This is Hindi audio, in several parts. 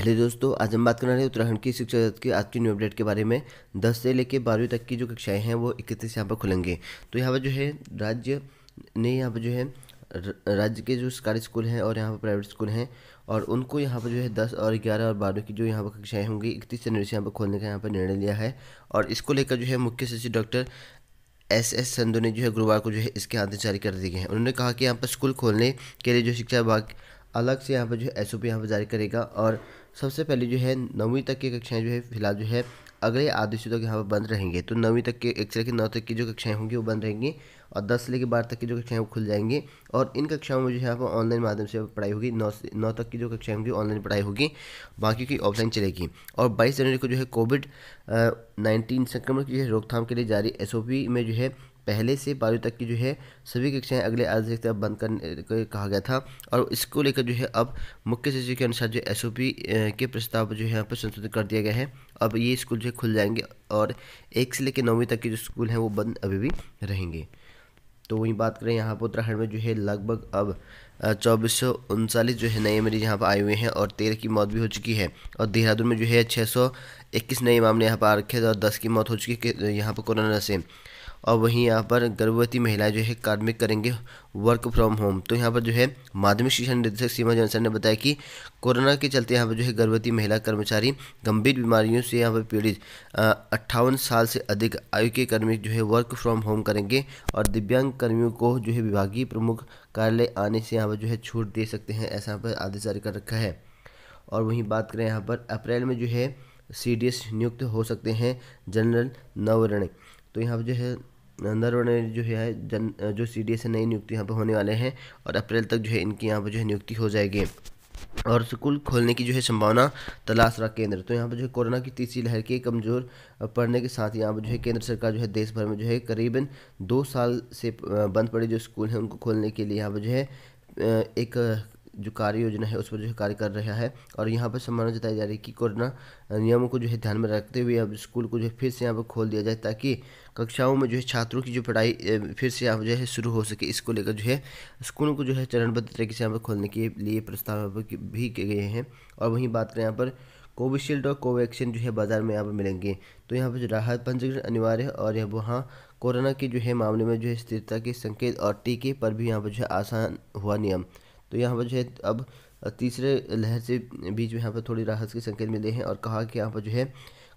हेलो दोस्तों आज हम बात रहे हैं उत्तराखंड की शिक्षा जगत की आज की न्यू अपडेट के बारे में दस से लेकर बारहवीं तक की जो कक्षाएं हैं वो इकतीस यहाँ पर खुलेंगे तो यहाँ पर जो है राज्य ने यहाँ पर जो है राज्य के जो सरकारी स्कूल हैं और यहाँ पर प्राइवेट स्कूल हैं और उनको यहाँ पर जो है दस और ग्यारह और बारह की जो यहाँ पर कक्षाएँ होंगी इकतीस जनवरी से यहाँ पर खोलने का यहाँ पर निर्णय लिया है और इसको लेकर जो है मुख्य सचिव डॉक्टर एस एस संधु ने जो है गुरुवार को जो है इसके आदेश जारी कर दिए हैं उन्होंने कहा कि यहाँ पर स्कूल खोलने के लिए जो शिक्षा विभाग अलग से यहाँ पर जो है एस ओ पी यहाँ पर जारी करेगा और सबसे पहले जो है नौवीं तक की कक्षाएँ जो है फिलहाल जो है अगले आदेश तक यहाँ पर बंद रहेंगे तो नौवीं तक के एक से लेकर नौ तक की जो कक्षाएं होंगी वो बंद रहेंगी और दस से लेकर बारह तक की जो कक्षाएं वो खुल जाएंगी और इन कक्षाओं में जो है यहाँ पर ऑनलाइन माध्यम से पढ़ाई होगी नौ से नौ तक की जो कक्षाएं होंगी ऑनलाइन पढ़ाई होगी बाकी की ऑफलाइन चलेगी और बाईस जनवरी को जो है कोविड नाइन्टीन संक्रमण की जो है रोकथाम के लिए जारी एस में जो है पहले से बारहवीं तक की जो है सभी कक्षाएं अगले आदेश तक बंद करने कहा गया था और इसको लेकर जो है अब मुख्य सचिव के अनुसार जो एस के प्रस्ताव पर जो है यहाँ पर संशोधित कर दिया गया है अब ये स्कूल जो है खुल जाएंगे और एक से लेकर नौवीं तक के जो स्कूल हैं वो बंद अभी भी रहेंगे तो वहीं बात करें यहाँ पर उत्तराखंड में जो है लगभग अब चौबीस सौ उनचालीस जो है नए मरीज यहाँ पर आए हुए हैं और तेरह की मौत भी हो चुकी है और देहरादून में जो है छः सौ इक्कीस नए मामले यहाँ पर आ रखे और दस की मौत हो चुकी है यहाँ पर कोरोना से और वहीं यहाँ पर गर्भवती महिलाएं जो है कार्मिक करेंगे वर्क फ्रॉम होम तो यहाँ पर जो है माध्यमिक शिक्षा निदेशक सीमा जॉनसन ने बताया कि कोरोना के चलते यहाँ पर जो है गर्भवती महिला कर्मचारी गंभीर बीमारियों से यहाँ पर पीड़ित अट्ठावन साल से अधिक आयु के कर्मी जो है वर्क फ्रॉम होम करेंगे और दिव्यांग कर्मियों को जो है विभागीय प्रमुख कार्यालय आने से यहाँ पर जो है छूट दे सकते हैं ऐसा यहाँ पर आदेश जारी कर रखा है और वहीं बात करें यहाँ पर अप्रैल में जो है सी नियुक्त हो सकते हैं जनरल नवरण तो यहाँ पर जो है नंदरगढ़ जो है जन जो सी डी एस नई नियुक्ति यहाँ पर होने वाले हैं और अप्रैल तक जो है इनकी यहाँ पर जो है नियुक्ति हो जाएगी और स्कूल खोलने की जो है संभावना तलाश रहा केंद्र तो यहाँ पर जो है कोरोना की तीसरी लहर के कमज़ोर पड़ने के साथ यहाँ पर जो है केंद्र सरकार जो है देश भर में जो है करीबन दो साल से बंद पड़े जो स्कूल हैं उनको खोलने के लिए यहाँ पर जो है एक जो कार्य योजना है उस पर जो है कार्य कर रहा है और यहाँ पर सम्मान जताई जा रही है कि कोरोना नियमों को जो है ध्यान में रखते हुए अब स्कूल को जो है फिर से यहाँ पर खोल दिया जाए ताकि कक्षाओं में जो है छात्रों की जो पढ़ाई फिर से यहाँ पर जो है शुरू हो सके इसको लेकर जो है स्कूलों को जो है चरणबद्ध तरीके से यहाँ पर खोलने के लिए प्रस्ताव भी किए गए हैं और वहीं बात करें यहाँ पर कोविशील्ड और कोवैक्सीन जो है बाज़ार में यहाँ पर मिलेंगे तो यहाँ पर जो राहत पंजीकरण अनिवार्य है और यहाँ वहाँ कोरोना के जो है मामले में जो है स्थिरता के संकेत और टीके पर भी यहाँ पर जो है आसान हुआ नियम तो यहाँ पर जो है अब तीसरे लहर से बीच में यहाँ पर थोड़ी राहत के संकेत मिले हैं और कहा कि यहाँ पर जो है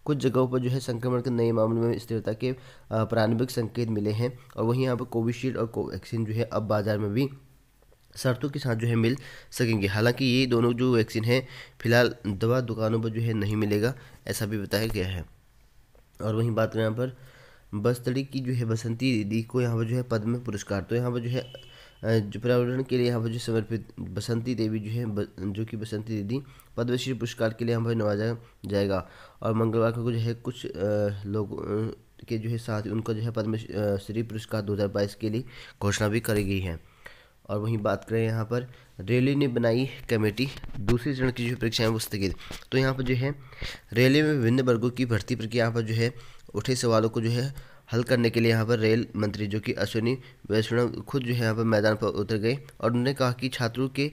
कुछ जगहों पर जो है संक्रमण के नए मामलों में स्थिरता के प्रारंभिक संकेत मिले हैं और वहीं यहाँ पर कोविशील्ड और कोवैक्सीन जो है अब बाजार में भी शर्तों के साथ जो है मिल सकेंगे हालांकि ये दोनों जो वैक्सीन है फिलहाल दवा दुकानों पर जो है नहीं मिलेगा ऐसा भी बताया गया है और वहीं बात करें यहाँ पर बस्तड़ी की जो है बसंती दीदी को यहाँ पर जो है पद्म पुरस्कार तो यहाँ पर जो है जो पर्यावरण के लिए यहाँ पर जो समर्पित बसंती देवी जो है जो कि बसंती दीदी पद्मश्री पुरस्कार के लिए यहाँ पर नवाजा जाएगा और मंगलवार को जो है कुछ लोग के जो है साथ उनका जो है पद्मश्री पुरस्कार 2022 के लिए घोषणा भी करी गई है और वहीं बात करें यहाँ पर रेलवे ने बनाई कमेटी दूसरे चरण की जो परीक्षाएं वो स्थगित तो यहाँ पर जो है रेलवे में विभिन्न वर्गों की भर्ती प्रक्रिया यहाँ पर जो है उठे सवालों को जो है हल करने के लिए यहाँ पर रेल मंत्री जो कि अश्विनी वैष्णव खुद जो है यहाँ पर मैदान पर उतर गए और उन्होंने कहा कि छात्रों के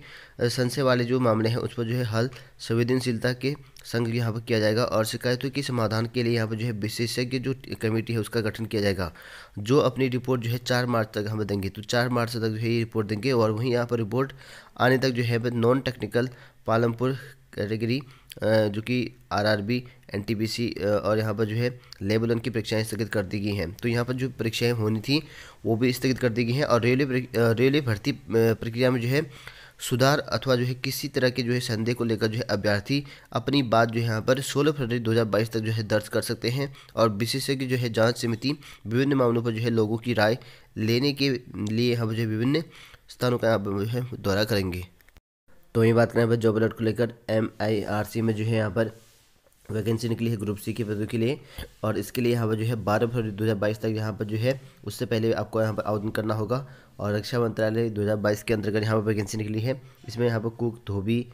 संशय वाले जो मामले हैं उस पर जो है हल संवेदनशीलता के संग यहाँ पर किया जाएगा और शिकायतों के समाधान के लिए यहाँ पर जो है विशेषज्ञ जो कमेटी है उसका गठन किया जाएगा जो अपनी रिपोर्ट जो है चार मार्च तक हमें देंगे तो चार मार्च तक जो है ये रिपोर्ट देंगे और वहीं यहाँ पर रिपोर्ट आने तक जो है नॉन टेक्निकल पालमपुर कैटेगरी जो कि आरआरबी एनटीपीसी और यहाँ पर जो है लेवल वन की परीक्षाएं स्थगित कर दी गई हैं तो यहाँ पर जो परीक्षाएं होनी थी वो भी स्थगित कर दी गई हैं और रेलवे रेलवे भर्ती प्रक्रिया में जो है सुधार अथवा जो है किसी तरह के जो है संदेह को लेकर जो है अभ्यर्थी अपनी बात जो है यहाँ पर 16 फरवरी 2022 तक जो है दर्ज कर सकते हैं और विशेषज्ञ जो है जांच समिति विभिन्न मामलों पर जो है लोगों की राय लेने के लिए यहाँ पर जो है विभिन्न स्थानों का यहाँ पर जो है दौरा करेंगे तो वहीं बात करें जॉब अलर्ट को लेकर एम आई आर सी में जो है यहाँ पर वैकेंसी निकली है ग्रुप सी के पदों के लिए और इसके लिए यहाँ पर जो है बारह फरवरी दो हज़ार बाईस तक यहाँ पर जो है उससे पहले आपको यहाँ पर आवेदन करना होगा और रक्षा मंत्रालय दो हज़ार बाईस के अंतर्गत यहाँ पर वैकेंसी निकली है इसमें यहाँ पर कुक धोबी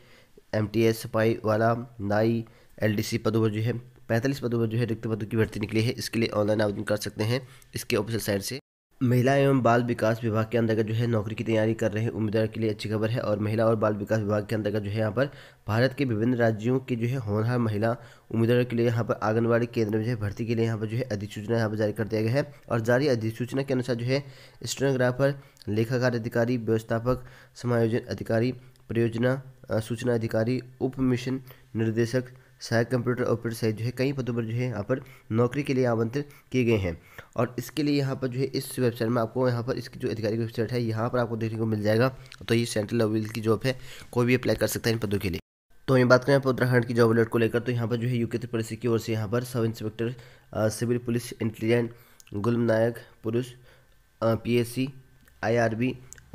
एम टी एस सफाई वाला नाई एल डी सी पदों पर जो है पैंतालीस पदों पर जो है रिक्त पदों की भर्ती निकली है इसके लिए ऑनलाइन आवेदन कर सकते हैं इसके ऑफिशियल साइट से महिला एवं बाल विकास विभाग के अंतर्गत जो है नौकरी की तैयारी कर रहे उम्मीदवार के लिए अच्छी खबर है और महिला और बाल विकास विभाग के अंतर्गत जो है यहाँ पर भारत के विभिन्न राज्यों के जो है होनहार महिला उम्मीदवारों के लिए यहाँ पर आंगनबाड़ी केंद्र में जो है भर्ती के लिए यहाँ पर जो है अधिसूचना यहाँ पर जारी कर दिया गया है और जारी अधिसूचना के अनुसार जो है स्टेनोग्राफर लेखाकार अधिकारी व्यवस्थापक समायोजन अधिकारी परियोजना सूचना अधिकारी उप मिशन निर्देशक सहायक कंप्यूटर ऑपरेटर सहित जो है कई पदों पर जो है यहाँ पर नौकरी के लिए आमंत्रित किए गए हैं और इसके लिए यहाँ पर जो है इस वेबसाइट में आपको यहाँ पर इसकी जो अधिकारिक वेबसाइट है यहाँ पर आपको देखने को मिल जाएगा तो ये सेंट्रल लेवल की जॉब है कोई भी अप्लाई कर सकता है इन पदों के लिए तो ये बात करें आप उत्तराखंड की जॉब अलर्ट को लेकर तो यहाँ पर जो है यूके पुलिस की ओर से यहाँ पर sub inspector civil police intelligent गुलम नायक पुरुष पी एस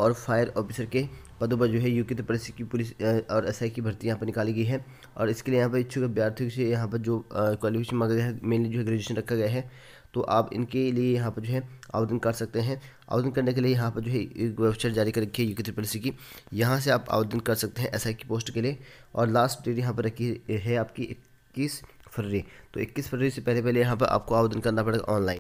और फायर ऑफिसर के पदों पर जो है यूके तो पुलिस की पुलिस और एस की भर्ती यहाँ पर निकाली गई है और इसके लिए यहाँ पर इच्छुक अभ्यर्थियों से यहाँ पर जो क्वालिफिकेशन मांगा गया है मेनली जो है ग्रेजुएशन रखा गया है तो आप इनके लिए यहाँ पर जो है आवेदन कर सकते हैं आवेदन करने के लिए यहाँ पर जो है एक वेबसाइट जारी कर रखी है यूके ट्रिपल तो की यहाँ से आप आवेदन कर सकते हैं एस की पोस्ट के लिए और लास्ट डेट यहाँ पर रखी है आपकी इक्कीस फरवरी तो इक्कीस फरवरी से पहले पहले यहाँ पर आपको आवेदन करना पड़ेगा ऑनलाइन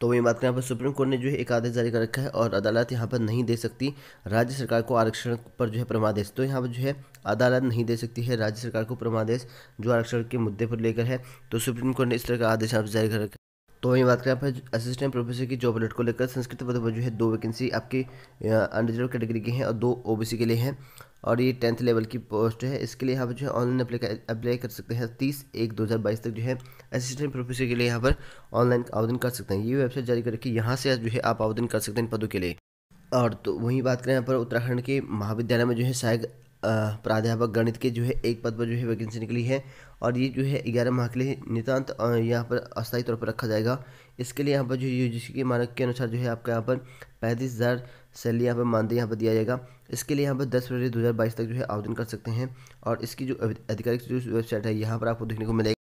तो वही बात करें यहाँ पर सुप्रीम कोर्ट ने जो है एक आदेश जारी कर रखा है और अदालत यहाँ पर नहीं दे सकती राज्य सरकार को आरक्षण पर जो है परमादेश तो यहाँ पर जो है अदालत नहीं दे सकती है राज्य सरकार को परमादेश जो आरक्षण के मुद्दे पर लेकर है तो सुप्रीम कोर्ट ने इस तरह का आदेश यहाँ पर जारी कर रखा है तो वही बात करें आप असिस्टेंट प्रोफेसर की जॉब अलर्ट को लेकर संस्कृत पद पर जो है दो वैकेंसी आपकी अनरिजर्व कैटेगरी की हैं और दो ओबीसी के लिए हैं और ये टेंथ लेवल की पोस्ट है इसके लिए यहाँ पर जो है ऑनलाइन अप्लाई अप्लाई कर सकते हैं तीस एक दो हज़ार बाईस तक जो है असिस्टेंट प्रोफेसर के लिए यहाँ पर ऑनलाइन आवेदन कर सकते हैं ये वेबसाइट जारी करके यहाँ से जो है आप आवेदन कर सकते हैं इन पदों के लिए और तो वहीं बात करें यहाँ पर उत्तराखंड के महाविद्यालय में जो है सहायक प्राध्यापक गणित के जो है एक पद पर जो है वैकेंसी निकली है और ये जो है ग्यारह माह के लिए नितान्त यहाँ पर अस्थायी तौर पर रखा जाएगा इसके लिए यहाँ पर जो यू के मानक के अनुसार जो है आपका यहाँ पर पैंतीस हज़ार सैलरी यहाँ पर मानदेय यहाँ पर दिया जाएगा इसके लिए यहाँ पर दस फरवरी दो हज़ार बाईस तक जो है आवेदन कर सकते हैं और इसकी जो आधिकारिक जो वेबसाइट है यहाँ पर आपको देखने को मिलेगी